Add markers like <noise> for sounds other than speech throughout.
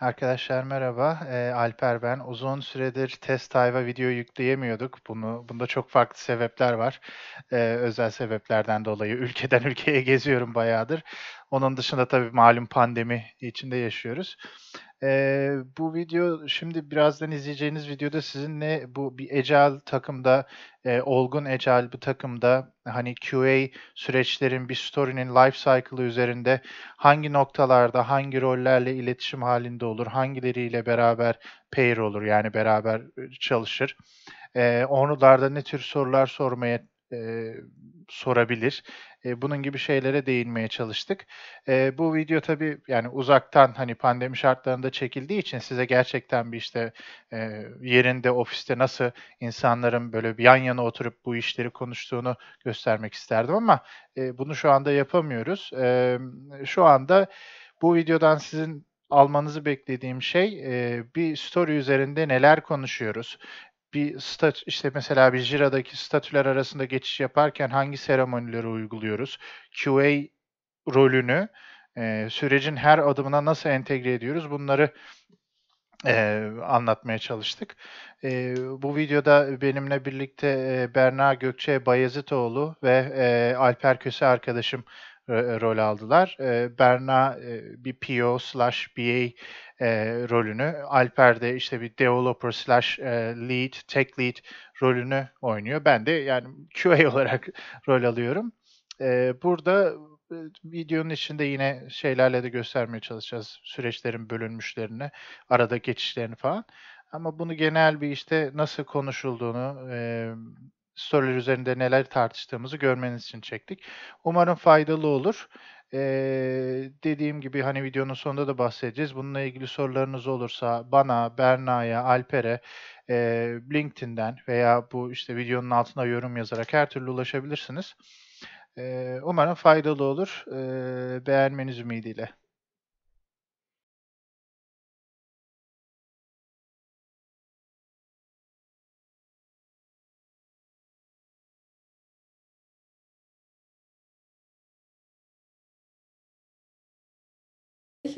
Arkadaşlar merhaba, e, Alper ben. Uzun süredir test tayva video yükleyemiyorduk. Bunu bunda çok farklı sebepler var. E, özel sebeplerden dolayı <laughs> ülkeden ülkeye geziyorum bayağıdır. Onun dışında tabii malum pandemi içinde yaşıyoruz. E, bu video şimdi birazdan izleyeceğiniz videoda sizinle bu bir Agile takımda e, olgun Agile bir takımda hani QA süreçlerin bir story'nin life cycle'ı üzerinde hangi noktalarda hangi rollerle iletişim halinde olur, hangileriyle beraber pair olur yani beraber çalışır. E, onlarda ne tür sorular sormaya e, sorabilir e, bunun gibi şeylere değinmeye çalıştık. E, bu video tabi yani uzaktan hani pandemi şartlarında çekildiği için size gerçekten bir işte e, yerinde ofiste nasıl insanların böyle bir yan yana oturup bu işleri konuştuğunu göstermek isterdim ama e, bunu şu anda yapamıyoruz. E, şu anda bu videodan sizin almanızı beklediğim şey bir story üzerinde neler konuşuyoruz, bir stat işte mesela bir Jira'daki statüler arasında geçiş yaparken hangi seremonileri uyguluyoruz? QA rolünü e, sürecin her adımına nasıl entegre ediyoruz? Bunları e, anlatmaya çalıştık. E, bu videoda benimle birlikte e, Berna Gökçe Bayezitoğlu ve e, Alper Köse arkadaşım e, e, rol aldılar. E, Berna bir PO slash BA rolünü, Alper de işte bir developer slash lead, tech lead rolünü oynuyor. Ben de yani QA <laughs> olarak rol alıyorum. burada videonun içinde yine şeylerle de göstermeye çalışacağız. Süreçlerin bölünmüşlerini, arada geçişlerini falan. Ama bunu genel bir işte nasıl konuşulduğunu, storyler üzerinde neler tartıştığımızı görmeniz için çektik. Umarım faydalı olur. Ee, dediğim gibi hani videonun sonunda da bahsedeceğiz. Bununla ilgili sorularınız olursa bana, Berna'ya, Alper'e e, LinkedIn'den veya bu işte videonun altına yorum yazarak her türlü ulaşabilirsiniz. Ee, umarım faydalı olur. Ee, beğenmeniz ümidiyle.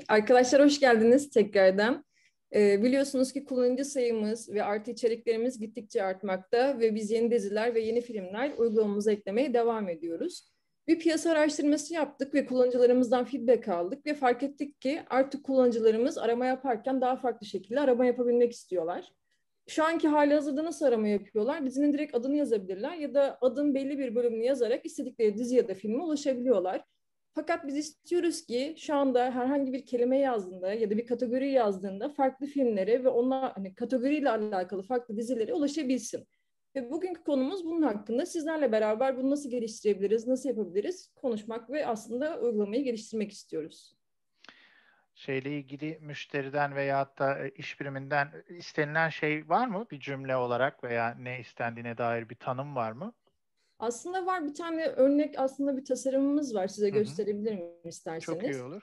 Arkadaşlar hoş geldiniz tekrardan. Ee, biliyorsunuz ki kullanıcı sayımız ve artı içeriklerimiz gittikçe artmakta ve biz yeni diziler ve yeni filmler uygulamamıza eklemeye devam ediyoruz. Bir piyasa araştırması yaptık ve kullanıcılarımızdan feedback aldık ve fark ettik ki artık kullanıcılarımız arama yaparken daha farklı şekilde arama yapabilmek istiyorlar. Şu anki hali hazırda nasıl arama yapıyorlar? Dizinin direkt adını yazabilirler ya da adın belli bir bölümünü yazarak istedikleri dizi ya da filme ulaşabiliyorlar. Fakat biz istiyoruz ki şu anda herhangi bir kelime yazdığında ya da bir kategori yazdığında farklı filmlere ve ona hani kategoriyle alakalı farklı dizilere ulaşabilsin. Ve bugünkü konumuz bunun hakkında sizlerle beraber bunu nasıl geliştirebiliriz, nasıl yapabiliriz konuşmak ve aslında uygulamayı geliştirmek istiyoruz. Şeyle ilgili müşteriden veya da e, iş biriminden istenilen şey var mı bir cümle olarak veya ne istendiğine dair bir tanım var mı? Aslında var bir tane örnek aslında bir tasarımımız var size Hı-hı. gösterebilir miyim isterseniz? Çok iyi olur.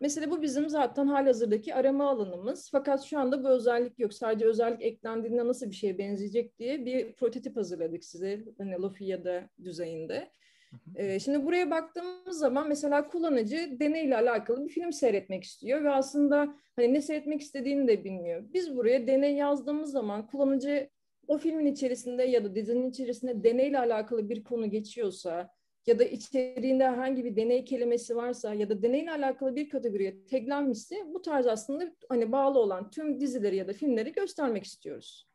Mesela bu bizim zaten halihazırdaki arama alanımız. Fakat şu anda bu özellik yok. Sadece özellik eklendiğinde nasıl bir şeye benzeyecek diye bir prototip hazırladık size. Hani Lofi ya da düzeyinde. Ee, şimdi buraya baktığımız zaman mesela kullanıcı deneyle alakalı bir film seyretmek istiyor ve aslında hani ne seyretmek istediğini de bilmiyor. Biz buraya deney yazdığımız zaman kullanıcı o filmin içerisinde ya da dizinin içerisinde deneyle alakalı bir konu geçiyorsa ya da içeriğinde herhangi bir deney kelimesi varsa ya da deneyle alakalı bir kategoriye teklenmişse bu tarz aslında hani bağlı olan tüm dizileri ya da filmleri göstermek istiyoruz.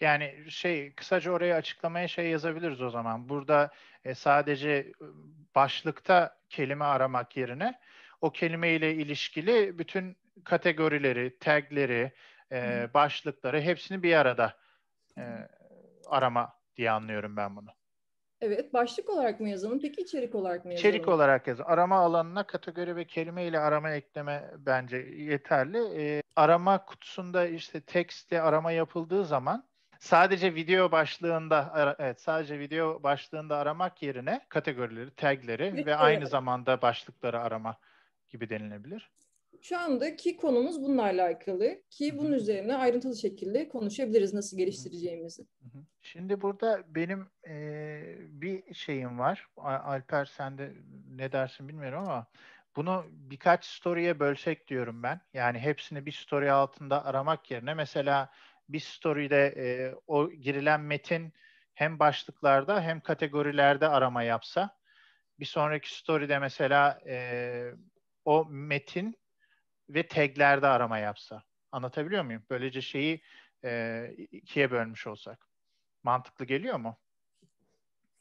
Yani şey kısaca oraya açıklamaya şey yazabiliriz o zaman. Burada e, sadece ıı, başlıkta kelime aramak yerine o kelimeyle ilişkili bütün kategorileri, tagleri, e, başlıkları hepsini bir arada e, arama diye anlıyorum ben bunu. Evet, başlık olarak mı yazalım? Peki içerik olarak mı yazalım? İçerik olarak yaz. Arama alanına kategori ve kelime ile arama ekleme bence yeterli. Ee, arama kutusunda işte tekstle arama yapıldığı zaman sadece video başlığında evet sadece video başlığında aramak yerine kategorileri, tagleri evet, ve evet. aynı zamanda başlıkları arama gibi denilebilir. Şu andaki konumuz bunlarla alakalı ki bunun üzerine ayrıntılı şekilde konuşabiliriz nasıl geliştireceğimizi. Şimdi burada benim e, bir şeyim var. Alper sen de ne dersin bilmiyorum ama bunu birkaç story'e bölsek diyorum ben. Yani hepsini bir story altında aramak yerine mesela bir story'de e, o girilen metin hem başlıklarda hem kategorilerde arama yapsa bir sonraki story'de mesela e, o metin ve taglerde arama yapsa. Anlatabiliyor muyum? Böylece şeyi e, ikiye bölmüş olsak. Mantıklı geliyor mu?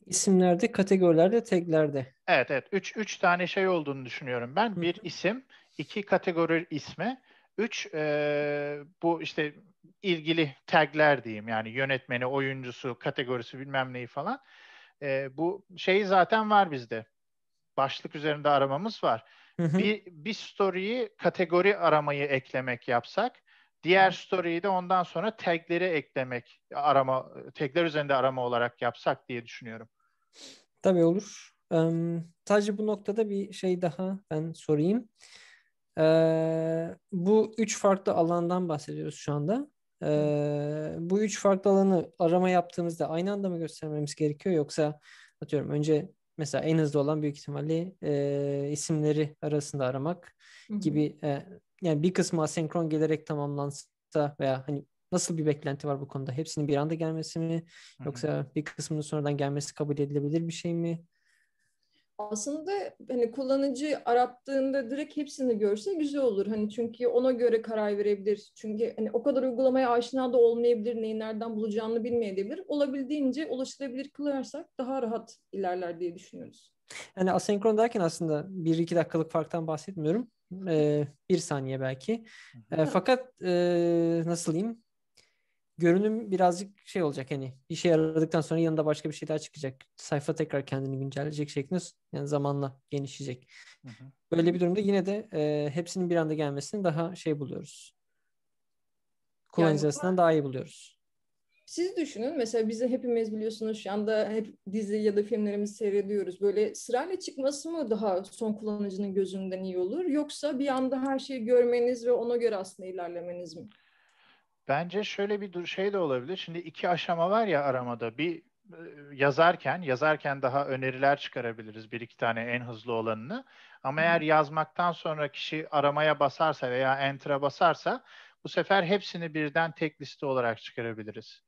İsimlerde, kategorilerde, taglerde. Evet, evet. Üç, üç tane şey olduğunu düşünüyorum ben. Hı. Bir isim, iki kategori ismi, üç e, bu işte ilgili tagler diyeyim. Yani yönetmeni, oyuncusu, kategorisi bilmem neyi falan. E, bu şey zaten var bizde. Başlık üzerinde aramamız var bir, bir story'yi kategori aramayı eklemek yapsak, diğer story'yi de ondan sonra tagleri eklemek, arama tagler üzerinde arama olarak yapsak diye düşünüyorum. Tabii olur. Um, sadece bu noktada bir şey daha ben sorayım. Ee, bu üç farklı alandan bahsediyoruz şu anda. Ee, bu üç farklı alanı arama yaptığımızda aynı anda mı göstermemiz gerekiyor yoksa atıyorum önce mesela en hızlı olan büyük ihtimalle e, isimleri arasında aramak Hı-hı. gibi e, yani bir kısmı asenkron gelerek tamamlansa veya hani nasıl bir beklenti var bu konuda? Hepsinin bir anda gelmesi mi yoksa Hı-hı. bir kısmının sonradan gelmesi kabul edilebilir bir şey mi? aslında hani kullanıcı arattığında direkt hepsini görse güzel olur. Hani çünkü ona göre karar verebilir. Çünkü hani o kadar uygulamaya aşina da olmayabilir. Neyi nereden bulacağını bilmeyebilir. Olabildiğince ulaşılabilir kılarsak daha rahat ilerler diye düşünüyoruz. Yani asenkron derken aslında bir iki dakikalık farktan bahsetmiyorum. Ee, bir saniye belki. Ee, fakat e, nasıl diyeyim? görünüm birazcık şey olacak hani işe yaradıktan sonra yanında başka bir şey daha çıkacak. Sayfa tekrar kendini güncelleyecek şeklinde yani zamanla genişleyecek. Hı hı. Böyle bir durumda yine de e, hepsinin bir anda gelmesini daha şey buluyoruz. Kullanıcısından yani, daha iyi buluyoruz. Siz düşünün mesela bizi hepimiz biliyorsunuz şu anda hep dizi ya da filmlerimizi seyrediyoruz. Böyle sırayla çıkması mı daha son kullanıcının gözünden iyi olur yoksa bir anda her şeyi görmeniz ve ona göre aslında ilerlemeniz mi? Bence şöyle bir şey de olabilir. Şimdi iki aşama var ya aramada. Bir e, yazarken, yazarken daha öneriler çıkarabiliriz bir iki tane en hızlı olanını. Ama eğer hmm. yazmaktan sonra kişi aramaya basarsa veya enter'a basarsa bu sefer hepsini birden tek liste olarak çıkarabiliriz.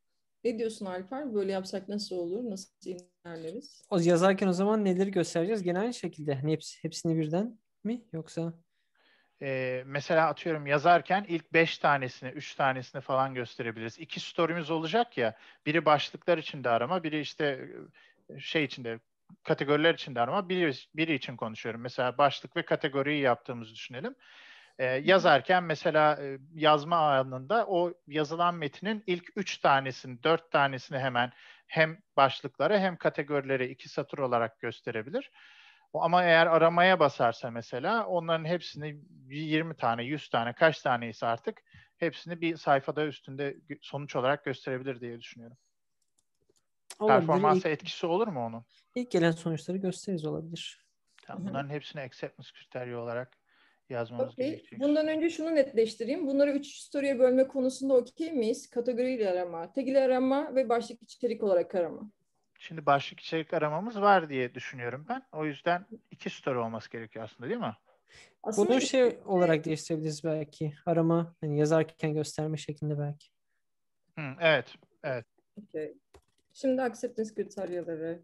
Ne diyorsun Alper? Böyle yapsak nasıl olur? Nasıl ilerleriz? O yazarken o zaman neleri göstereceğiz? Genel şekilde hani hepsi, hepsini birden mi yoksa? e, mesela atıyorum yazarken ilk beş tanesini, üç tanesini falan gösterebiliriz. İki story'miz olacak ya. Biri başlıklar içinde arama, biri işte şey içinde kategoriler içinde arama, biri, biri için konuşuyorum. Mesela başlık ve kategoriyi yaptığımızı düşünelim. E, yazarken mesela e, yazma alanında o yazılan metnin ilk üç tanesini, dört tanesini hemen hem başlıklara hem kategorilere iki satır olarak gösterebilir. Ama eğer aramaya basarsa mesela onların hepsini 20 tane, 100 tane, kaç taneyse artık hepsini bir sayfada üstünde sonuç olarak gösterebilir diye düşünüyorum. Performansa etkisi olur mu onun? İlk gelen sonuçları gösteririz olabilir. Tamam, bunların hepsini acceptance kriteri olarak yazmamız okay. gerekiyor. Bundan önce şunu netleştireyim. Bunları üç story'e bölme konusunda okey miyiz? Kategoriyle arama, tag ile arama ve başlık içerik olarak arama şimdi başlık içerik aramamız var diye düşünüyorum ben. O yüzden iki story olması gerekiyor aslında değil mi? Aslında Bunu şey olarak değiştirebiliriz belki. Arama hani yazarken gösterme şeklinde belki. Hı, evet, evet. Okay. Şimdi acceptance kriteryaları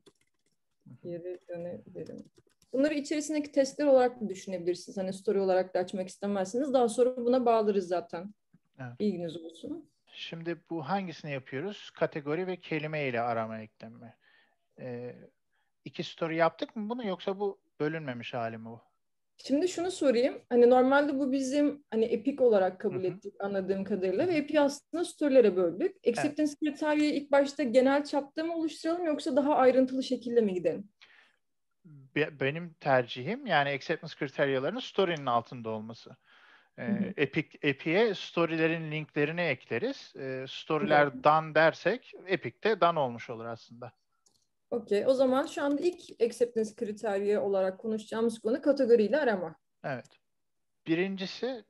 geri dönebilirim. Bunları içerisindeki testler olarak da düşünebilirsiniz. Hani story olarak da açmak istemezsiniz. Daha sonra buna bağlarız zaten. Evet. Bilginiz olsun. Şimdi bu hangisini yapıyoruz? Kategori ve kelime ile arama ekleme e, iki story yaptık mı bunu yoksa bu bölünmemiş hali mi bu? Şimdi şunu sorayım. Hani normalde bu bizim hani epic olarak kabul ettik Hı-hı. anladığım kadarıyla ve epic aslında storylere böldük. Acceptance evet. kriterleri ilk başta genel çapta mı oluşturalım yoksa daha ayrıntılı şekilde mi gidelim? Be- benim tercihim yani acceptance kriteryalarının story'nin altında olması. Ee, epic epiye story'lerin linklerini ekleriz. Ee, story'ler dan dersek epic de dan olmuş olur aslında. Okey. O zaman şu anda ilk acceptance kriteri olarak konuşacağımız konu kategoriyle arama. Evet. Birincisi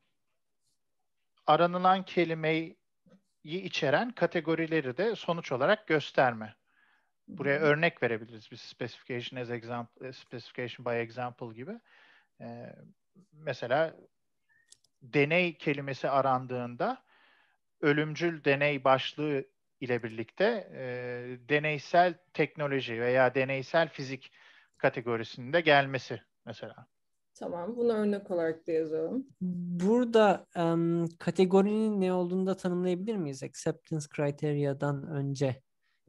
aranılan kelimeyi içeren kategorileri de sonuç olarak gösterme. Buraya örnek verebiliriz biz specification as example, eh, specification by example gibi. Ee, mesela deney kelimesi arandığında ölümcül deney başlığı ile birlikte e, deneysel teknoloji veya deneysel fizik kategorisinde gelmesi mesela. Tamam, bunu örnek olarak da yazalım. Burada um, kategorinin ne olduğunu da tanımlayabilir miyiz? Acceptance criteria'dan önce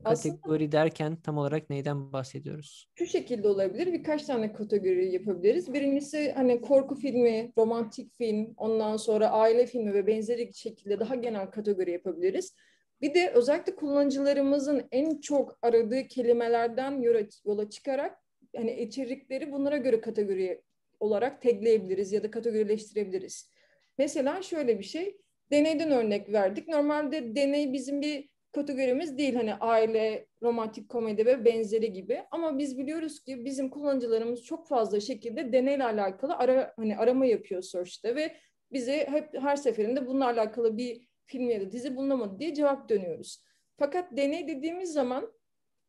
kategori Aslında, derken tam olarak neyden bahsediyoruz? Şu şekilde olabilir. Birkaç tane kategori yapabiliriz. Birincisi hani korku filmi, romantik film, ondan sonra aile filmi ve benzeri şekilde daha genel kategori yapabiliriz. Bir de özellikle kullanıcılarımızın en çok aradığı kelimelerden yola çıkarak hani içerikleri bunlara göre kategori olarak tagleyebiliriz ya da kategorileştirebiliriz. Mesela şöyle bir şey, deneyden örnek verdik. Normalde deney bizim bir kategorimiz değil hani aile, romantik komedi ve benzeri gibi. Ama biz biliyoruz ki bizim kullanıcılarımız çok fazla şekilde deneyle alakalı ara, hani arama yapıyor search'te ve bize hep her seferinde bununla alakalı bir film ya da dizi bulunamadı diye cevap dönüyoruz. Fakat deney dediğimiz zaman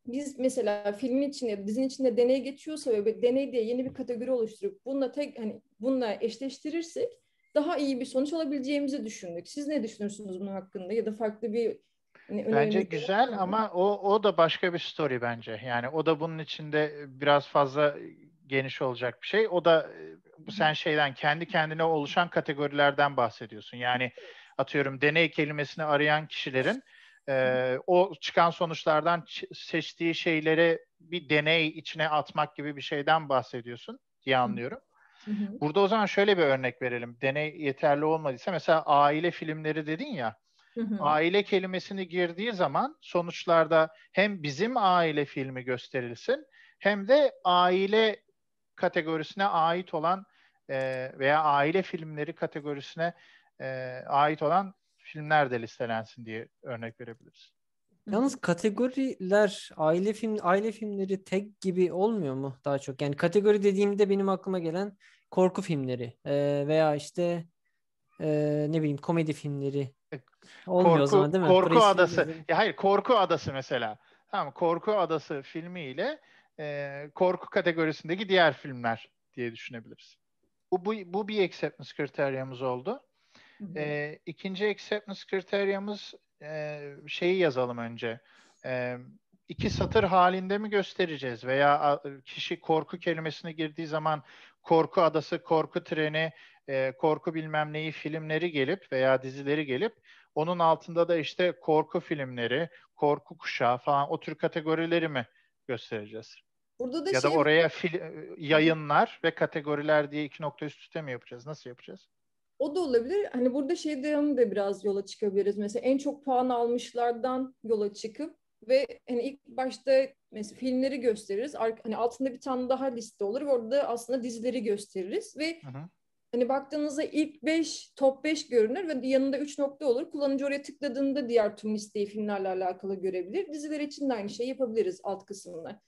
biz mesela filmin içinde ya da dizinin içinde deney geçiyorsa ve deney diye yeni bir kategori oluşturup bununla tek hani bununla eşleştirirsek daha iyi bir sonuç alabileceğimizi düşündük. Siz ne düşünürsünüz bunun hakkında ya da farklı bir hani Bence güzel bir... Şey ama o o da başka bir story bence. Yani o da bunun içinde biraz fazla geniş olacak bir şey. O da e, sen şeyden kendi kendine oluşan kategorilerden bahsediyorsun. Yani atıyorum deney kelimesini arayan kişilerin e, o çıkan sonuçlardan seçtiği şeylere bir deney içine atmak gibi bir şeyden bahsediyorsun diye anlıyorum. Burada o zaman şöyle bir örnek verelim. Deney yeterli olmadıysa mesela aile filmleri dedin ya. Aile kelimesini girdiği zaman sonuçlarda hem bizim aile filmi gösterilsin hem de aile kategorisine ait olan e, veya aile filmleri kategorisine e, ait olan filmler de listelensin diye örnek verebiliriz. Yalnız kategoriler aile film aile filmleri tek gibi olmuyor mu daha çok? Yani kategori dediğimde benim aklıma gelen korku filmleri e, veya işte e, ne bileyim komedi filmleri e, olmuyor korku, o zaman değil mi? Korku Presi adası. Ya hayır korku adası mesela. Tamam korku adası filmiyle e, korku kategorisindeki diğer filmler diye düşünebiliriz. Bu, bu, bu bir acceptance kriteriyemiz oldu. Hı E, ikinci acceptance kriteryamız e, şeyi yazalım önce. E, iki satır halinde mi göstereceğiz veya kişi korku kelimesini girdiği zaman korku adası, korku treni, e, korku bilmem neyi filmleri gelip veya dizileri gelip onun altında da işte korku filmleri, korku kuşağı falan o tür kategorileri mi göstereceğiz? Burada da ya şey da oraya fil, yayınlar ve kategoriler diye iki nokta üst üste mi yapacağız? Nasıl yapacağız? o da olabilir. Hani burada şeyden de biraz yola çıkabiliriz. Mesela en çok puan almışlardan yola çıkıp ve hani ilk başta mesela filmleri gösteririz. Hani altında bir tane daha liste olur ve orada aslında dizileri gösteririz ve hı hani baktığınızda ilk 5 top 5 görünür ve yanında 3 nokta olur. Kullanıcı oraya tıkladığında diğer tüm listeyi filmlerle alakalı görebilir. Diziler için de aynı şey yapabiliriz alt kısmında.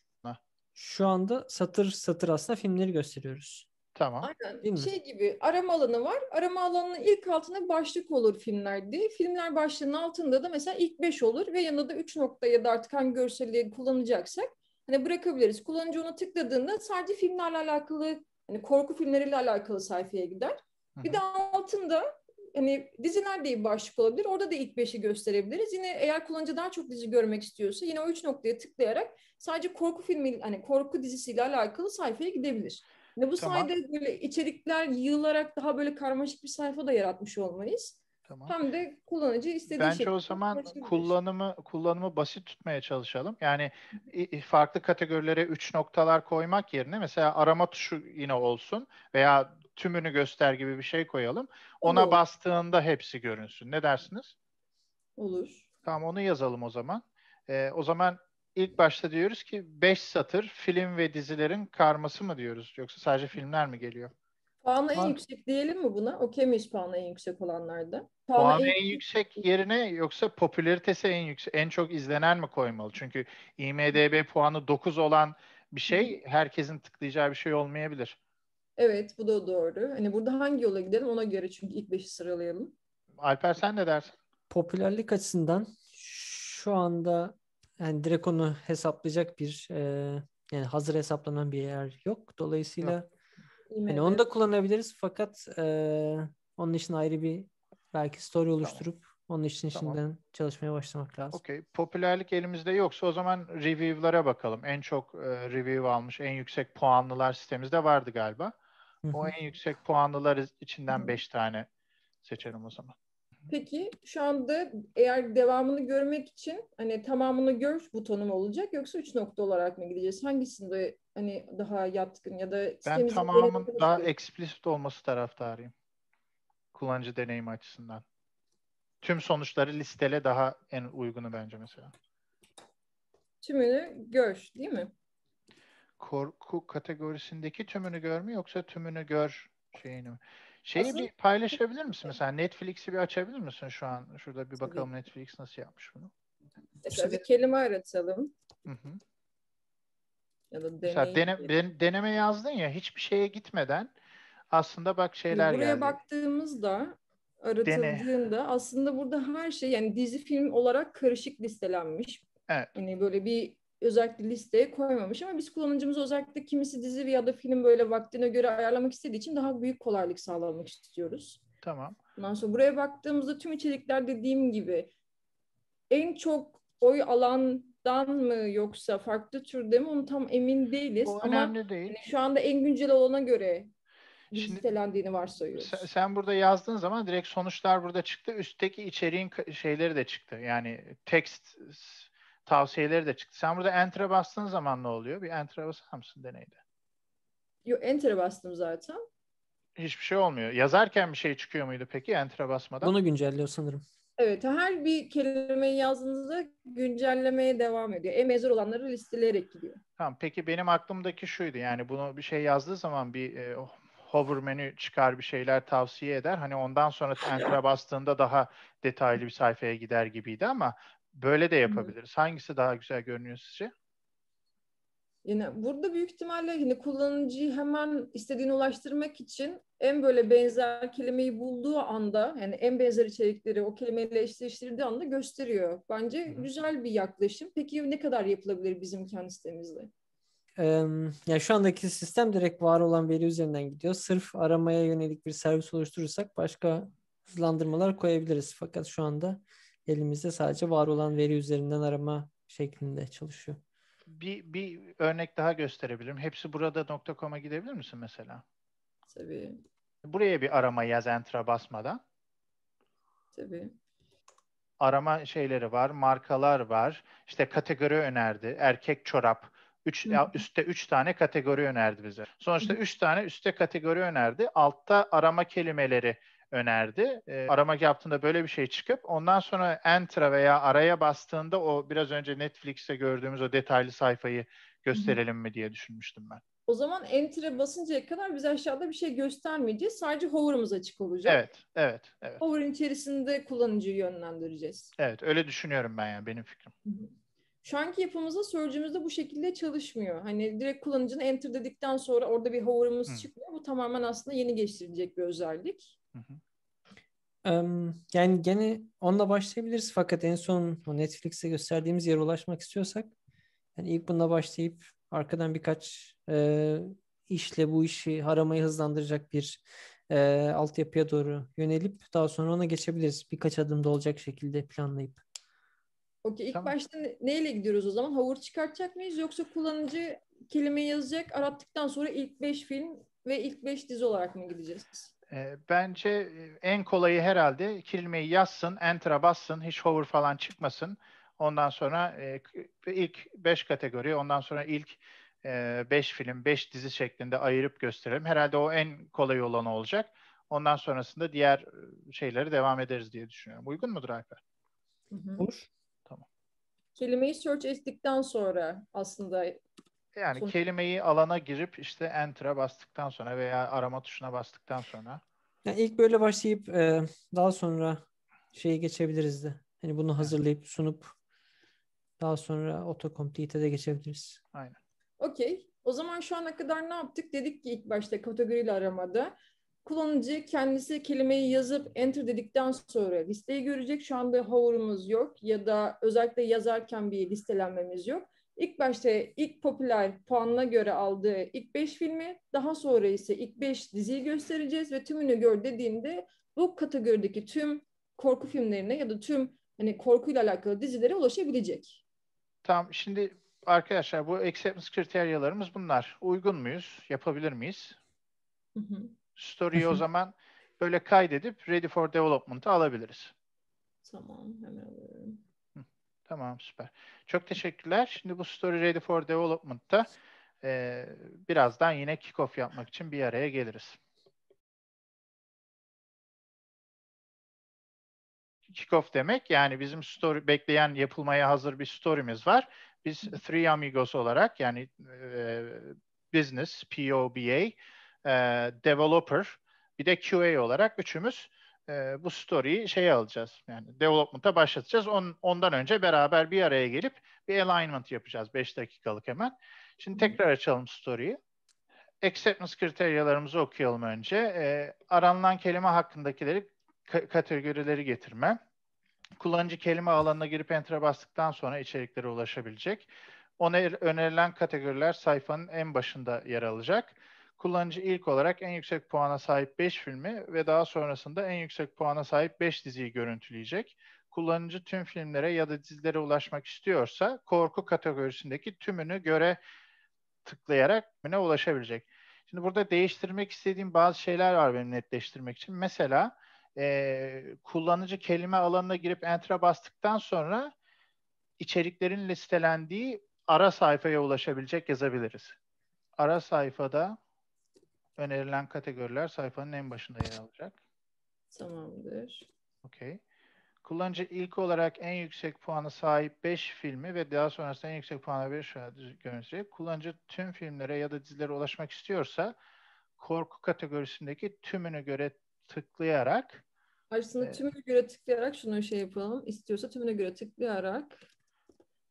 Şu anda satır satır aslında filmleri gösteriyoruz. Tamam. Aynen. Değil mi? Şey gibi arama alanı var. Arama alanının ilk altına başlık olur filmlerde. Filmler başlığının altında da mesela ilk beş olur ve yanında da üç nokta ya da artık hangi görselliği kullanacaksak hani bırakabiliriz. Kullanıcı ona tıkladığında sadece filmlerle alakalı hani korku filmleriyle alakalı sayfaya gider. Hı-hı. Bir de altında hani diziler diye bir başlık olabilir. Orada da ilk beşi gösterebiliriz. Yine eğer kullanıcı daha çok dizi görmek istiyorsa yine o üç noktaya tıklayarak sadece korku filmi hani korku dizisiyle alakalı sayfaya gidebilir. Ve bu tamam. sayede böyle içerikler yığılarak daha böyle karmaşık bir sayfa da yaratmış olmayız. Tamam. Hem de kullanıcı istediği Bence şekilde. o zaman kullanımı kullanımı basit tutmaya çalışalım. Yani farklı kategorilere üç noktalar koymak yerine mesela arama tuşu yine olsun veya tümünü göster gibi bir şey koyalım. Ona Olur. bastığında hepsi görünsün. Ne dersiniz? Olur. Tamam onu yazalım o zaman. Ee, o zaman ilk başta diyoruz ki 5 satır film ve dizilerin karması mı diyoruz yoksa sadece filmler mi geliyor? Puanı en yüksek diyelim mi buna? Okey mi puanı en yüksek olanlarda? Puanı, puanı en, en yüksek yerine yoksa popülaritesi en yüksek, en çok izlenen mi koymalı? Çünkü IMDB puanı 9 olan bir şey herkesin tıklayacağı bir şey olmayabilir. Evet bu da doğru. Hani burada hangi yola gidelim ona göre çünkü ilk beşi sıralayalım. Alper sen ne dersin? Popülerlik açısından şu anda yani direkt onu hesaplayacak bir e, yani hazır hesaplanan bir yer yok. Dolayısıyla yok. hani onu da kullanabiliriz fakat e, onun için ayrı bir belki story oluşturup tamam. onun için tamam. şimdiden çalışmaya başlamak lazım. Okey. Popülerlik elimizde yoksa o zaman review'lara bakalım. En çok e, review almış, en yüksek puanlılar sitemizde vardı galiba. O en yüksek puanlılar içinden 5 tane seçelim o zaman. Peki şu anda eğer devamını görmek için hani tamamını gör butonu mu olacak yoksa üç nokta olarak mı gideceğiz? Hangisinde hani daha yatkın ya da Ben tamamın daha eksplisit olması taraftarıyım. Kullanıcı deneyimi açısından. Tüm sonuçları listele daha en uygunu bence mesela. Tümünü gör değil mi? Korku kategorisindeki tümünü gör mü yoksa tümünü gör şeyini mi? Şeyi bir paylaşabilir misin? Mesela Netflix'i bir açabilir misin şu an? Şurada bir bakalım Netflix nasıl yapmış bunu. Mesela bir kelime aratalım. Hı hı. Ya da deney... Mesela dene, den, deneme yazdın ya hiçbir şeye gitmeden aslında bak şeyler Buraya geldi. baktığımızda aratıldığında Dene. aslında burada her şey yani dizi film olarak karışık listelenmiş. Evet. Yani böyle bir özellikle listeye koymamış ama biz kullanıcımız özellikle kimisi dizi ya da film böyle vaktine göre ayarlamak istediği için daha büyük kolaylık sağlamak istiyoruz. Tamam. Ondan sonra buraya baktığımızda tüm içerikler dediğim gibi en çok oy alandan mı yoksa farklı türde mi onu tam emin değiliz. O ama önemli değil. Yani şu anda en güncel olana göre listelendiğini varsayıyoruz. Sen, sen burada yazdığın zaman direkt sonuçlar burada çıktı. Üstteki içeriğin şeyleri de çıktı. Yani text tavsiyeleri de çıktı. Sen burada enter'a bastığın zaman ne oluyor? Bir enter'a basar mısın deneyde? Yo enter'a bastım zaten. Hiçbir şey olmuyor. Yazarken bir şey çıkıyor muydu peki enter'a basmadan? Bunu güncelliyor sanırım. Evet her bir kelimeyi yazdığınızda güncellemeye devam ediyor. En mezur olanları listeleyerek gidiyor. Tamam peki benim aklımdaki şuydu yani bunu bir şey yazdığı zaman bir e, oh, hover menü çıkar bir şeyler tavsiye eder. Hani ondan sonra enter'a bastığında daha detaylı bir sayfaya gider gibiydi ama Böyle de yapabiliriz. Hı. Hangisi daha güzel görünüyor sizce? Yine burada büyük ihtimalle yine kullanıcıyı hemen istediğine ulaştırmak için en böyle benzer kelimeyi bulduğu anda yani en benzer içerikleri o kelimeyle eşleştirdiği anda gösteriyor. Bence Hı. güzel bir yaklaşım. Peki ne kadar yapılabilir bizim kendi sitemizde? Ee, ya şu andaki sistem direkt var olan veri üzerinden gidiyor. Sırf aramaya yönelik bir servis oluşturursak başka hızlandırmalar koyabiliriz. Fakat şu anda elimizde sadece var olan veri üzerinden arama şeklinde çalışıyor. Bir, bir örnek daha gösterebilirim. Hepsi burada burada.com'a gidebilir misin mesela? Tabii. Buraya bir arama yaz enter'a basmadan. Tabii. Arama şeyleri var, markalar var. İşte kategori önerdi. Erkek çorap. Üç, Hı. üstte 3 tane kategori önerdi bize. Sonuçta üç tane üstte kategori önerdi. Altta arama kelimeleri önerdi. E, arama yaptığında böyle bir şey çıkıp ondan sonra enter'a veya araya bastığında o biraz önce Netflix'te gördüğümüz o detaylı sayfayı gösterelim mi diye düşünmüştüm ben. O zaman enter'e basıncaya kadar biz aşağıda bir şey göstermeyeceğiz. Sadece hover'ımız açık olacak. Evet, evet, evet. Hover'ın içerisinde kullanıcıyı yönlendireceğiz. Evet, öyle düşünüyorum ben yani benim fikrim. Şu anki yapımızda Surge'ümüzde bu şekilde çalışmıyor. Hani direkt kullanıcının enter dedikten sonra orada bir hover'ımız çıkmıyor. Bu tamamen aslında yeni geliştirilecek bir özellik. Yani gene onunla başlayabiliriz fakat en son o Netflix'e gösterdiğimiz yere ulaşmak istiyorsak yani ilk bununla başlayıp arkadan birkaç e, işle bu işi haramayı hızlandıracak bir e, altyapıya doğru yönelip daha sonra ona geçebiliriz. Birkaç adımda olacak şekilde planlayıp. Okey ilk tamam. başta neyle gidiyoruz o zaman? Hover çıkartacak mıyız yoksa kullanıcı kelime yazacak arattıktan sonra ilk 5 film ve ilk 5 dizi olarak mı gideceğiz? Ee, bence e, en kolayı herhalde kelimeyi yazsın, enter'a bassın, hiç hover falan çıkmasın. Ondan sonra e, ilk 5 kategori, ondan sonra ilk 5 e, film, 5 dizi şeklinde ayırıp gösterelim. Herhalde o en kolay olan olacak. Ondan sonrasında diğer e, şeyleri devam ederiz diye düşünüyorum. Uygun mudur Alper? Olur. Tamam. Kelimeyi search ettikten sonra aslında yani Sonuç... kelimeyi alana girip işte enter'a bastıktan sonra veya arama tuşuna bastıktan sonra. Yani ilk böyle başlayıp e, daha sonra şeye geçebiliriz de. Hani bunu hazırlayıp sunup daha sonra autocomplete'e de geçebiliriz. Aynen. Okey. O zaman şu ana kadar ne yaptık? Dedik ki ilk başta kategoriyle aramada. Kullanıcı kendisi kelimeyi yazıp enter dedikten sonra listeyi görecek. Şu anda hover'ımız yok ya da özellikle yazarken bir listelenmemiz yok. İlk başta ilk popüler puanına göre aldığı ilk 5 filmi, daha sonra ise ilk 5 diziyi göstereceğiz ve tümünü gör dediğimde bu kategorideki tüm korku filmlerine ya da tüm hani korkuyla alakalı dizilere ulaşabilecek. Tamam şimdi arkadaşlar bu acceptance kriteryalarımız bunlar. Uygun muyuz? Yapabilir miyiz? Hı o zaman böyle kaydedip ready for development'ı alabiliriz. Tamam hemen alıyorum. Tamam süper. Çok teşekkürler. Şimdi bu Story Ready for Development'ta e, birazdan yine kickoff yapmak için bir araya geliriz. Kickoff demek yani bizim story bekleyen yapılmaya hazır bir story'miz var. Biz Three Amigos olarak yani e, business, POBA, e, developer bir de QA olarak üçümüz e, bu story'yi şeye alacağız. Yani development'a başlatacağız. On, ondan önce beraber bir araya gelip bir alignment yapacağız 5 dakikalık hemen. Şimdi tekrar açalım story'yi. Acceptance kriteryalarımızı okuyalım önce. E, aranılan kelime hakkındakileri kategorileri getirme. Kullanıcı kelime alanına girip enter'a bastıktan sonra içeriklere ulaşabilecek. Ona önerilen kategoriler sayfanın en başında yer alacak kullanıcı ilk olarak en yüksek puana sahip 5 filmi ve daha sonrasında en yüksek puana sahip 5 diziyi görüntüleyecek. Kullanıcı tüm filmlere ya da dizilere ulaşmak istiyorsa korku kategorisindeki tümünü göre tıklayarak ne ulaşabilecek. Şimdi burada değiştirmek istediğim bazı şeyler var benim netleştirmek için. Mesela e, kullanıcı kelime alanına girip enter'a bastıktan sonra içeriklerin listelendiği ara sayfaya ulaşabilecek yazabiliriz. Ara sayfada Önerilen kategoriler sayfanın en başında yer alacak. Tamamdır. Okey. Kullanıcı ilk olarak en yüksek puana sahip 5 filmi ve daha sonrasında en yüksek puana bir gösterecek. Kullanıcı tüm filmlere ya da dizilere ulaşmak istiyorsa korku kategorisindeki tümünü göre tıklayarak Aslında evet. tümüne göre tıklayarak şunu şey yapalım. İstiyorsa tümüne göre tıklayarak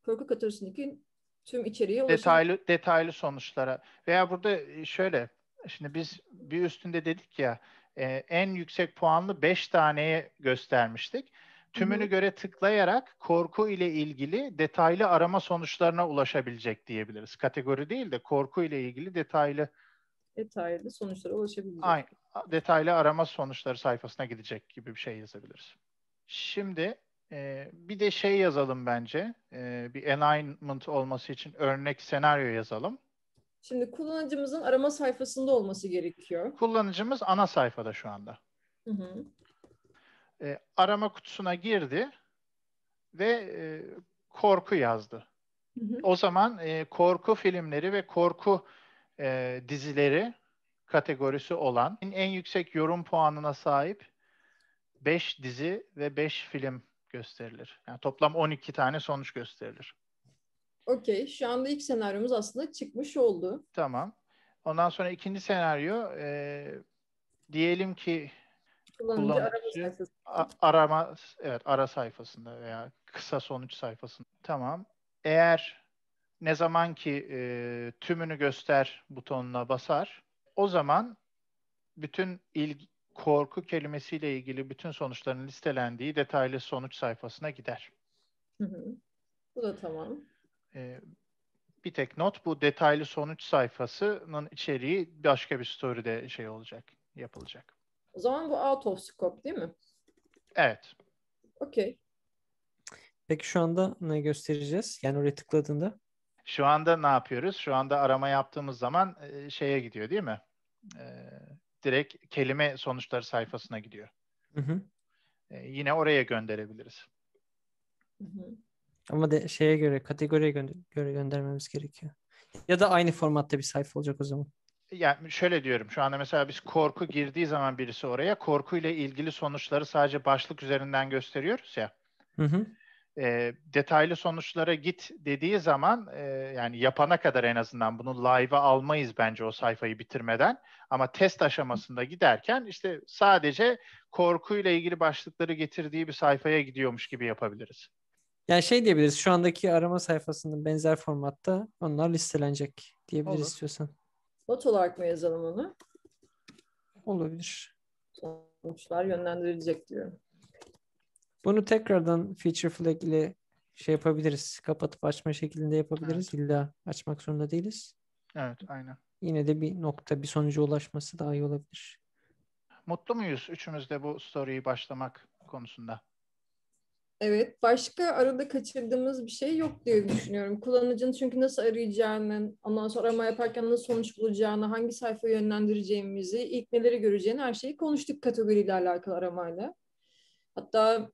korku kategorisindeki tüm içeriğe ulaşalım. detaylı detaylı sonuçlara veya burada e, şöyle şimdi biz bir üstünde dedik ya e, en yüksek puanlı 5 taneye göstermiştik. Tümünü Hı-hı. göre tıklayarak korku ile ilgili detaylı arama sonuçlarına ulaşabilecek diyebiliriz. Kategori değil de korku ile ilgili detaylı detaylı sonuçlara ulaşabilecek. Aynen. Detaylı arama sonuçları sayfasına gidecek gibi bir şey yazabiliriz. Şimdi e, bir de şey yazalım bence. E, bir alignment olması için örnek senaryo yazalım. Şimdi kullanıcımızın arama sayfasında olması gerekiyor. Kullanıcımız ana sayfada şu anda. Hı hı. E, arama kutusuna girdi ve e, korku yazdı. O zaman e, korku filmleri ve korku e, dizileri kategorisi olan en yüksek yorum puanına sahip 5 dizi ve 5 film gösterilir. Yani toplam 12 tane sonuç gösterilir. Okey. Şu anda ilk senaryomuz aslında çıkmış oldu. Tamam. Ondan sonra ikinci senaryo e, diyelim ki kullanıcı, kullanıcı arama, sayfasında. arama evet ara sayfasında veya kısa sonuç sayfasında. Tamam. Eğer ne zaman ki e, tümünü göster butonuna basar, o zaman bütün ilgi, korku kelimesiyle ilgili bütün sonuçların listelendiği detaylı sonuç sayfasına gider. Hı hı. Bu da tamam. E, bir tek not bu detaylı sonuç sayfasının içeriği başka bir story'de şey olacak, yapılacak. O zaman bu out of scope değil mi? Evet. Okey. Peki şu anda ne göstereceğiz? Yani oraya tıkladığında? Şu anda ne yapıyoruz? Şu anda arama yaptığımız zaman e, şeye gidiyor değil mi? Ee, direkt kelime sonuçları sayfasına gidiyor. Hı hı. Ee, yine oraya gönderebiliriz. Hı hı. Ama de şeye göre kategoriye gönder göre göndermemiz gerekiyor. Ya da aynı formatta bir sayfa olacak o zaman. Yani şöyle diyorum şu anda mesela biz korku girdiği zaman birisi oraya korku ile ilgili sonuçları sadece başlık üzerinden gösteriyoruz ya. Hı hı. E, detaylı sonuçlara git dediği zaman e, yani yapana kadar en azından bunu live'a almayız bence o sayfayı bitirmeden. Ama test aşamasında giderken işte sadece korkuyla ilgili başlıkları getirdiği bir sayfaya gidiyormuş gibi yapabiliriz. Yani şey diyebiliriz şu andaki arama sayfasının benzer formatta onlar listelenecek diyebiliriz Olur. istiyorsan. Not olarak mı yazalım onu? Olabilir. Sonuçlar yönlendirilecek diyorum. Bunu tekrardan feature flag ile şey yapabiliriz. Kapatıp açma şeklinde yapabiliriz. Evet. İlla açmak zorunda değiliz. Evet aynen. Yine de bir nokta bir sonuca ulaşması daha iyi olabilir. Mutlu muyuz üçümüz de bu story'yi başlamak konusunda? Evet, başka arada kaçırdığımız bir şey yok diye düşünüyorum. Kullanıcının çünkü nasıl arayacağını, ondan sonra arama yaparken nasıl sonuç bulacağını, hangi sayfa yönlendireceğimizi, ilk neleri göreceğini her şeyi konuştuk kategoriyle alakalı aramayla. Hatta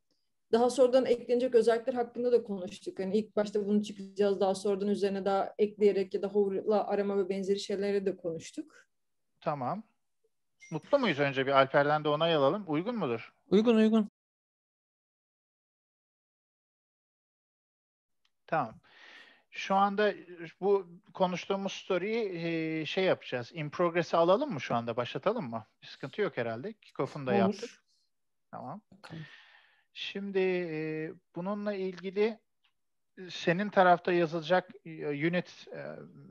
daha sonradan eklenecek özellikler hakkında da konuştuk. Yani ilk başta bunu çıkacağız, daha sonradan üzerine daha ekleyerek ya da hover'la arama ve benzeri şeylere de konuştuk. Tamam. Mutlu muyuz önce bir Alper'den de onay alalım. Uygun mudur? Uygun uygun. Tamam. Şu anda bu konuştuğumuz story'i e, şey yapacağız. In progress'i alalım mı şu anda? Başlatalım mı? Bir sıkıntı yok herhalde. Kickoff'unu da Olur. yaptık. Tamam. Şimdi e, bununla ilgili e, senin tarafta yazılacak unit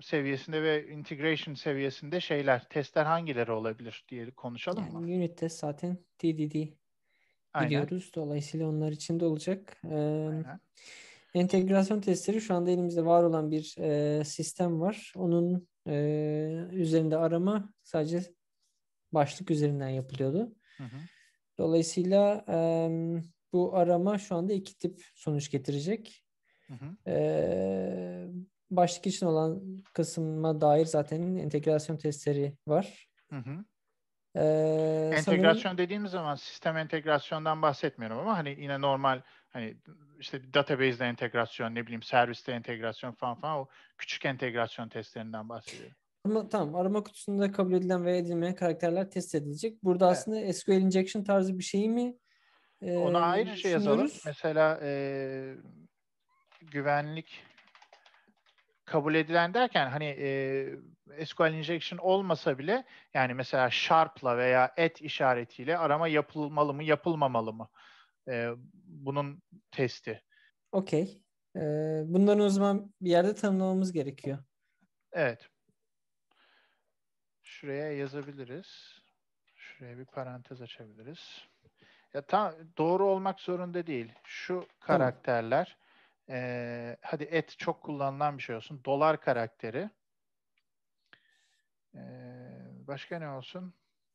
seviyesinde ve integration seviyesinde şeyler, testler hangileri olabilir diye konuşalım yani mı? Unit test zaten TDD Aynen. biliyoruz. Dolayısıyla onlar için de olacak. Ee, Entegrasyon testleri şu anda elimizde var olan bir e, sistem var. Onun e, üzerinde arama sadece başlık üzerinden yapılıyordu. Hı hı. Dolayısıyla e, bu arama şu anda iki tip sonuç getirecek. Hı hı. E, başlık için olan kısma dair zaten entegrasyon testleri var. Hı hı. Ee, entegrasyon sanırım... dediğimiz zaman sistem entegrasyondan bahsetmiyorum ama hani yine normal hani işte database ile entegrasyon ne bileyim serviste entegrasyon falan falan o küçük entegrasyon testlerinden bahsediyorum. Ama tamam arama kutusunda kabul edilen veya edilmeyen karakterler test edilecek. Burada evet. aslında SQL injection tarzı bir şey mi? Ee, Ona ayrı şey yazalım. Mesela e, güvenlik kabul edilen derken hani e, SQL injection olmasa bile yani mesela sharp'la veya et işaretiyle arama yapılmalı mı yapılmamalı mı? E, bunun testi. Okey. E, ee, bunların o zaman bir yerde tanımlamamız gerekiyor. Evet. Şuraya yazabiliriz. Şuraya bir parantez açabiliriz. Ya tam doğru olmak zorunda değil. Şu karakterler tamam. e, ee, hadi et çok kullanılan bir şey olsun. Dolar karakteri. E, başka ne olsun?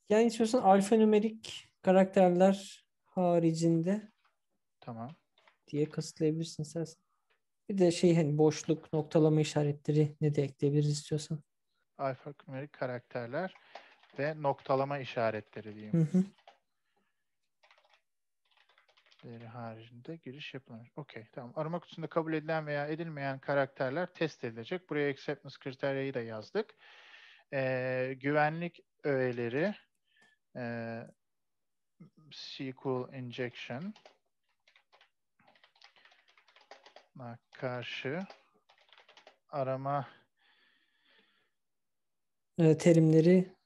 Yani istiyorsan alfanumerik karakterler haricinde tamam diye kısıtlayabilirsin sen. Bir de şey hani boşluk noktalama işaretleri ne de ekleyebiliriz istiyorsan. Alfanumerik karakterler ve noktalama işaretleri diyeyim. Hı hı. Değeri haricinde giriş yapılmış. Okey tamam. Arama kutusunda kabul edilen veya edilmeyen karakterler test edilecek. Buraya acceptance kriteriyi de yazdık. Ee, güvenlik öğeleri e, SQL injection karşı arama e, terimleri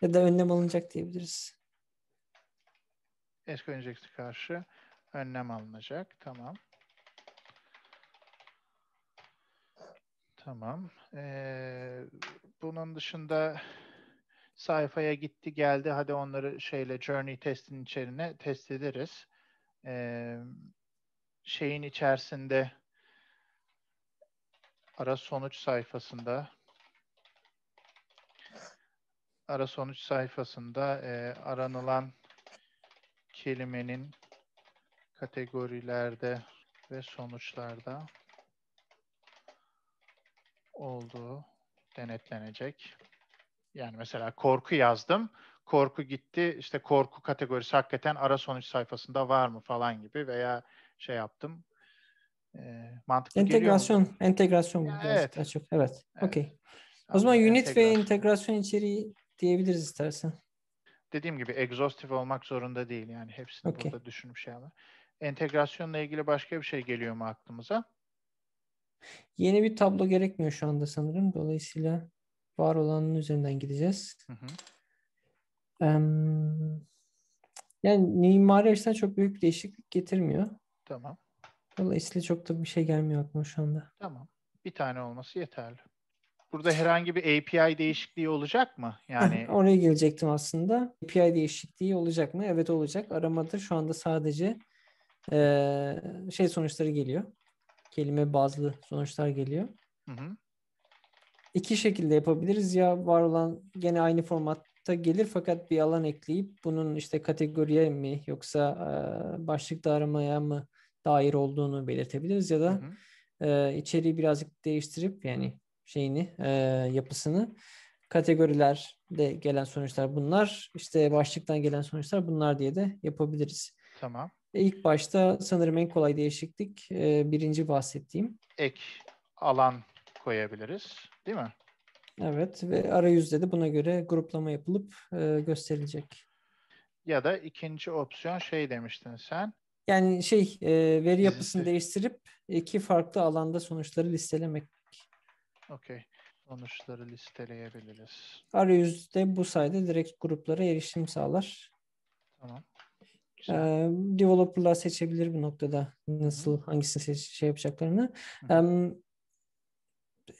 ya da önlem alınacak diyebiliriz. SQL injection'a karşı önlem alınacak. Tamam. Tamam. Ee, bunun dışında sayfaya gitti geldi hadi onları şeyle journey testin içerine test ederiz. Ee, şeyin içerisinde ara sonuç sayfasında ara sonuç sayfasında e, aranılan kelimenin kategorilerde ve sonuçlarda olduğu denetlenecek. Yani mesela korku yazdım. Korku gitti. İşte korku kategorisi hakikaten ara sonuç sayfasında var mı falan gibi veya şey yaptım. E, mantıklı entegrasyon, geliyor mu? Entegrasyon. Ya, evet. Daha çok. Evet. evet. Okey. O zaman unit entegrasyon. ve integrasyon içeriği diyebiliriz istersen. Dediğim gibi egzostif olmak zorunda değil. Yani hepsini okay. burada düşünüp şey ama. Entegrasyonla ilgili başka bir şey geliyor mu aklımıza? Yeni bir tablo gerekmiyor şu anda sanırım. Dolayısıyla var olanın üzerinden gideceğiz. Hı hı. Um, yani mimari açısından çok büyük bir değişiklik getirmiyor. Tamam. Dolayısıyla çok da bir şey gelmiyor aklıma şu anda. Tamam. Bir tane olması yeterli. Burada herhangi bir API değişikliği olacak mı? Yani Oraya gelecektim aslında. API değişikliği olacak mı? Evet olacak. Aramada şu anda sadece e, şey sonuçları geliyor. Kelime bazlı sonuçlar geliyor. Hı hı iki şekilde yapabiliriz ya var olan gene aynı formatta gelir fakat bir alan ekleyip bunun işte kategoriye mi yoksa e, başlıkta aramaya mı dair olduğunu belirtebiliriz ya da hı hı. içeriği birazcık değiştirip yani şeyini e, yapısını kategorilerde gelen sonuçlar bunlar işte başlıktan gelen sonuçlar bunlar diye de yapabiliriz. Tamam. E, ilk başta sanırım en kolay değişiklik birinci bahsettiğim. Ek alan koyabiliriz. Değil mi? Evet ve arayüzde de buna göre gruplama yapılıp e, gösterilecek. Ya da ikinci opsiyon şey demiştin sen. Yani şey e, veri yapısını Liste. değiştirip iki farklı alanda sonuçları listelemek. Okey. Sonuçları listeleyebiliriz. Arayüzde bu sayede direkt gruplara erişim sağlar. Tamam. Ee, developerlar seçebilir bu noktada nasıl hangisini seç, şey yapacaklarını. Ee,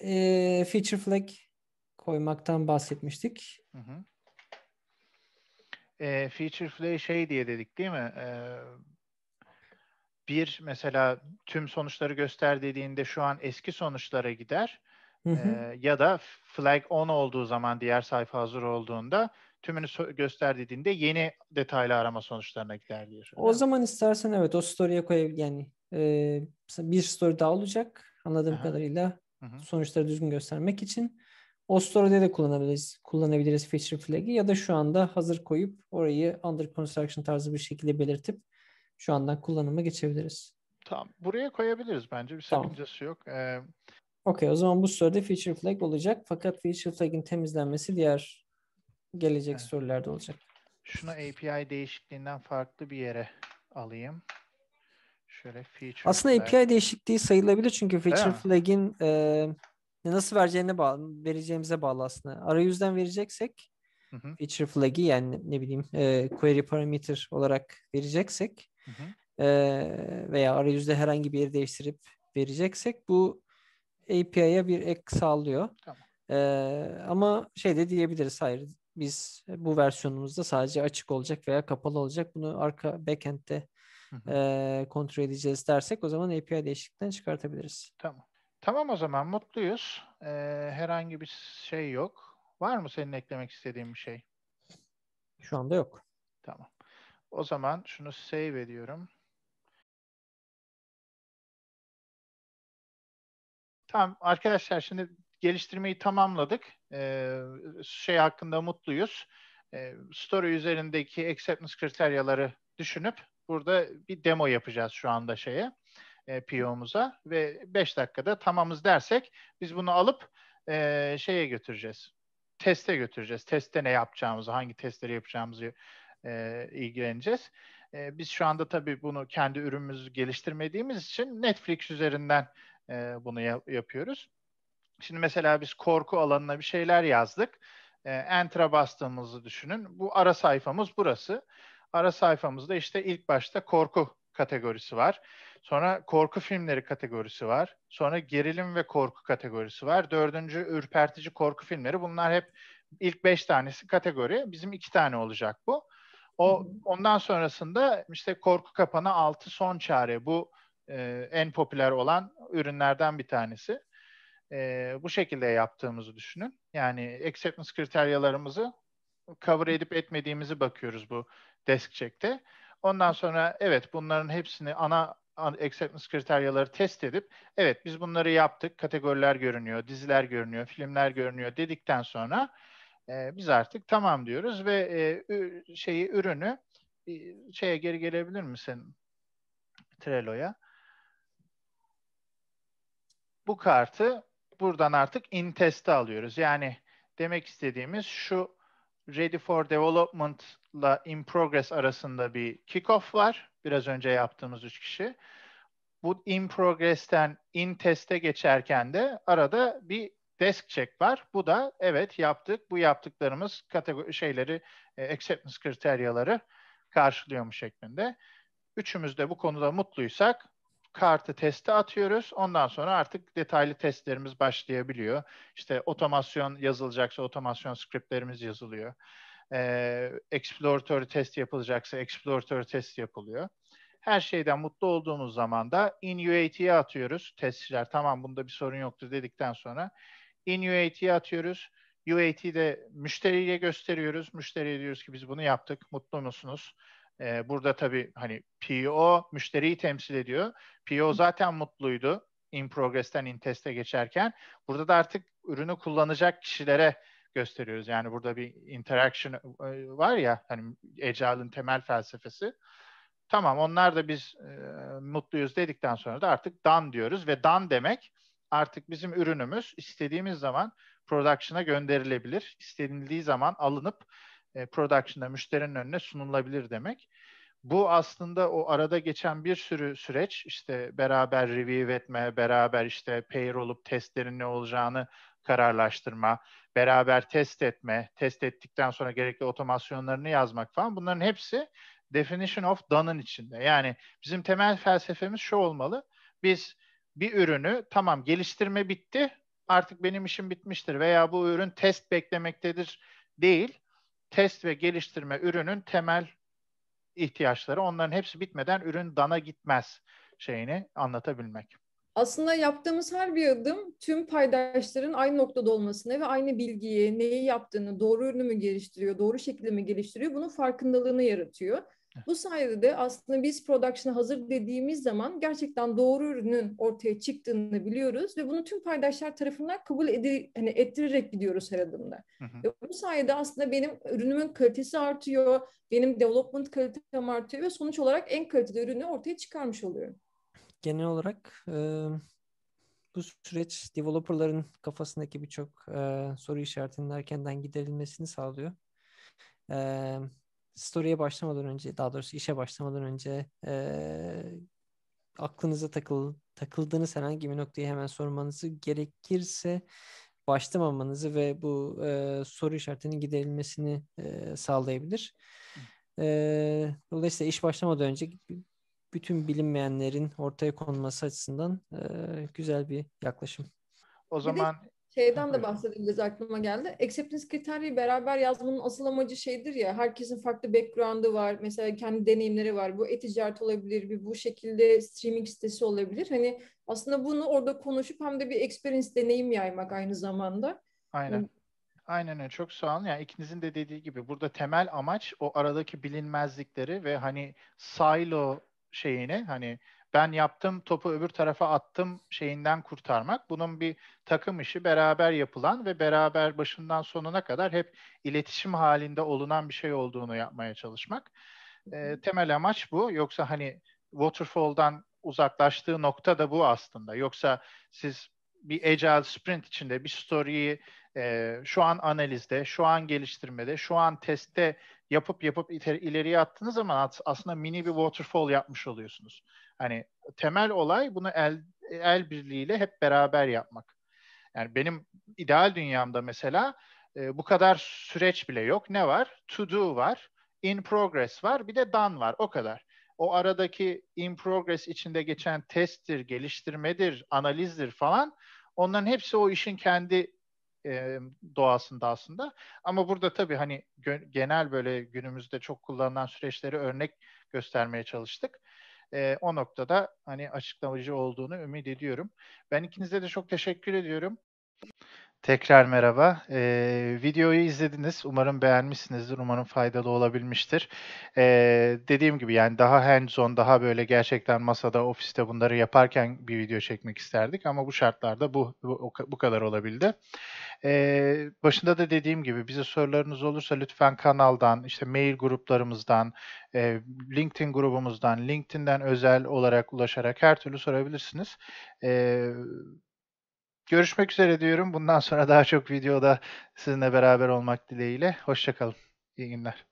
e, feature flag koymaktan bahsetmiştik. Hı hı. E, feature flag şey diye dedik değil mi? E, bir mesela tüm sonuçları göster dediğinde şu an eski sonuçlara gider. Hı hı. E, ya da flag on olduğu zaman diğer sayfa hazır olduğunda tümünü so- göster dediğinde yeni detaylı arama sonuçlarına gider diyor. O zaman istersen evet o story'e koyabilir yani e, bir story daha olacak anladığım Aha. kadarıyla Hı Sonuçları düzgün göstermek için. Ostorade'de de kullanabiliriz, kullanabiliriz feature flag'i ya da şu anda hazır koyup orayı under construction tarzı bir şekilde belirtip şu andan kullanıma geçebiliriz. Tamam. Buraya koyabiliriz bence. Bir sakıncası tamam. yok. Ee... Okey. O zaman bu soruda feature flag olacak. Fakat feature flag'in temizlenmesi diğer gelecek evet. sorularda olacak. Şuna API değişikliğinden farklı bir yere alayım. Şöyle feature Aslında flag. API değişikliği sayılabilir çünkü feature flag'in e, nasıl vereceğine bağlı, vereceğimize bağlı aslında. Arayüzden vereceksek hı hı. feature flag'i yani ne bileyim e, query parameter olarak vereceksek hı hı. E, veya arayüzde herhangi bir yeri değiştirip vereceksek bu API'ye bir ek sağlıyor. Tamam. E, ama şey de diyebiliriz hayır biz bu versiyonumuzda sadece açık olacak veya kapalı olacak. Bunu arka backend'de e, kontrol edeceğiz dersek o zaman API değişiklikten çıkartabiliriz. Tamam. Tamam o zaman mutluyuz. Ee, herhangi bir şey yok. Var mı senin eklemek istediğin bir şey? Şu anda yok. Tamam. O zaman şunu save ediyorum. Tamam arkadaşlar şimdi geliştirmeyi tamamladık. Ee, şey hakkında mutluyuz. Ee, story üzerindeki acceptance kriteriyaları düşünüp burada bir demo yapacağız şu anda şeye e, PO'muza ve 5 dakikada tamamız dersek biz bunu alıp e, şeye götüreceğiz. Teste götüreceğiz. Teste ne yapacağımızı, hangi testleri yapacağımızı e, ilgileneceğiz. E, biz şu anda tabii bunu kendi ürünümüzü geliştirmediğimiz için Netflix üzerinden e, bunu yap- yapıyoruz. Şimdi mesela biz korku alanına bir şeyler yazdık. E, enter'a bastığımızı düşünün. Bu ara sayfamız burası. Ara sayfamızda işte ilk başta korku kategorisi var. Sonra korku filmleri kategorisi var. Sonra gerilim ve korku kategorisi var. Dördüncü ürpertici korku filmleri. Bunlar hep ilk beş tanesi kategori. Bizim iki tane olacak bu. O ondan sonrasında işte korku kapanı altı son çare. Bu e, en popüler olan ürünlerden bir tanesi. E, bu şekilde yaptığımızı düşünün. Yani acceptance kriteriyalarımızı cover edip etmediğimizi bakıyoruz bu desk çekti. Ondan sonra evet bunların hepsini ana acceptance kriteryaları test edip evet biz bunları yaptık, kategoriler görünüyor, diziler görünüyor, filmler görünüyor dedikten sonra e, biz artık tamam diyoruz ve e, şeyi ürünü e, şeye geri gelebilir misin Trello'ya? Bu kartı buradan artık in test'e alıyoruz. Yani demek istediğimiz şu Ready for Development'la In Progress arasında bir kickoff var. Biraz önce yaptığımız üç kişi. Bu In Progress'ten In Test'e geçerken de arada bir desk check var. Bu da evet yaptık. Bu yaptıklarımız kategori şeyleri e, acceptance kriteryaları karşılıyor şeklinde. Üçümüz de bu konuda mutluysak kartı teste atıyoruz. Ondan sonra artık detaylı testlerimiz başlayabiliyor. İşte otomasyon yazılacaksa otomasyon scriptlerimiz yazılıyor. Ee, exploratory test yapılacaksa exploratory test yapılıyor. Her şeyden mutlu olduğumuz zaman da in UAT'ye atıyoruz. Testçiler tamam bunda bir sorun yoktur dedikten sonra in UAT'ye atıyoruz. UAT'de müşteriye gösteriyoruz. Müşteriye diyoruz ki biz bunu yaptık. Mutlu musunuz? E, burada tabii hani PO e müşteriyi temsil ediyor. PO e zaten mutluydu in progress'ten in test'e geçerken. Burada da artık ürünü kullanacak kişilere gösteriyoruz. Yani burada bir interaction e, var ya hani Agile'ın temel felsefesi. Tamam onlar da biz e, mutluyuz dedikten sonra da artık done diyoruz ve done demek artık bizim ürünümüz istediğimiz zaman production'a gönderilebilir. İstenildiği zaman alınıp e, production'da müşterinin önüne sunulabilir demek. Bu aslında o arada geçen bir sürü süreç işte beraber review etme, beraber işte pair olup testlerin ne olacağını kararlaştırma, beraber test etme, test ettikten sonra gerekli otomasyonlarını yazmak falan bunların hepsi definition of done'ın içinde. Yani bizim temel felsefemiz şu olmalı. Biz bir ürünü tamam geliştirme bitti artık benim işim bitmiştir veya bu ürün test beklemektedir değil test ve geliştirme ürünün temel ihtiyaçları. Onların hepsi bitmeden ürün dana gitmez şeyini anlatabilmek. Aslında yaptığımız her bir adım tüm paydaşların aynı noktada olmasına ve aynı bilgiyi, neyi yaptığını, doğru ürünü mü geliştiriyor, doğru şekilde mi geliştiriyor bunun farkındalığını yaratıyor. Bu sayede de aslında biz production'a hazır dediğimiz zaman gerçekten doğru ürünün ortaya çıktığını biliyoruz ve bunu tüm paydaşlar tarafından kabul edi, hani ettirerek gidiyoruz her adımda. Hı hı. Ve bu sayede aslında benim ürünümün kalitesi artıyor, benim development kalitem artıyor ve sonuç olarak en kaliteli ürünü ortaya çıkarmış oluyorum. Genel olarak e, bu süreç developerların kafasındaki birçok e, soru işaretinin erkenden giderilmesini sağlıyor. E, story'e başlamadan önce daha doğrusu işe başlamadan önce e, aklınıza takıl, takıldığınız herhangi bir noktayı hemen sormanızı gerekirse başlamamanızı ve bu e, soru işaretinin giderilmesini e, sağlayabilir. E, dolayısıyla iş başlamadan önce bütün bilinmeyenlerin ortaya konması açısından e, güzel bir yaklaşım. O zaman Şeyden de bahsedebiliriz aklıma geldi. Acceptance kriteriyi beraber yazmanın asıl amacı şeydir ya, herkesin farklı background'ı var, mesela kendi deneyimleri var. Bu e-ticaret olabilir, bir bu şekilde streaming sitesi olabilir. Hani aslında bunu orada konuşup hem de bir experience deneyim yaymak aynı zamanda. Aynen. Hani Aynen öyle. Çok sağ olun. Yani ikinizin de dediği gibi burada temel amaç o aradaki bilinmezlikleri ve hani silo şeyini hani ben yaptım topu öbür tarafa attım şeyinden kurtarmak. Bunun bir takım işi beraber yapılan ve beraber başından sonuna kadar hep iletişim halinde olunan bir şey olduğunu yapmaya çalışmak. E, temel amaç bu. Yoksa hani waterfall'dan uzaklaştığı nokta da bu aslında. Yoksa siz bir agile sprint içinde bir story'yi e, şu an analizde, şu an geliştirmede, şu an testte yapıp yapıp ileriye attığınız zaman aslında mini bir waterfall yapmış oluyorsunuz. Hani temel olay bunu el, el birliğiyle hep beraber yapmak. Yani benim ideal dünyamda mesela e, bu kadar süreç bile yok. Ne var? To do var, in progress var, bir de done var. O kadar. O aradaki in progress içinde geçen testtir, geliştirmedir, analizdir falan. Onların hepsi o işin kendi e, doğasında aslında. Ama burada tabii hani genel böyle günümüzde çok kullanılan süreçleri örnek göstermeye çalıştık. E, o noktada hani açıklamacı olduğunu ümit ediyorum. Ben ikinize de çok teşekkür ediyorum. Tekrar merhaba. Ee, videoyu izlediniz. Umarım beğenmişsinizdir. Umarım faydalı olabilmiştir. Ee, dediğim gibi yani daha hands-on, daha böyle gerçekten masada, ofiste bunları yaparken bir video çekmek isterdik. Ama bu şartlarda bu bu, bu kadar olabildi. Ee, başında da dediğim gibi bize sorularınız olursa lütfen kanaldan, işte mail gruplarımızdan, e, LinkedIn grubumuzdan, LinkedIn'den özel olarak ulaşarak her türlü sorabilirsiniz. Ee, Görüşmek üzere diyorum. Bundan sonra daha çok videoda sizinle beraber olmak dileğiyle. Hoşçakalın. İyi günler.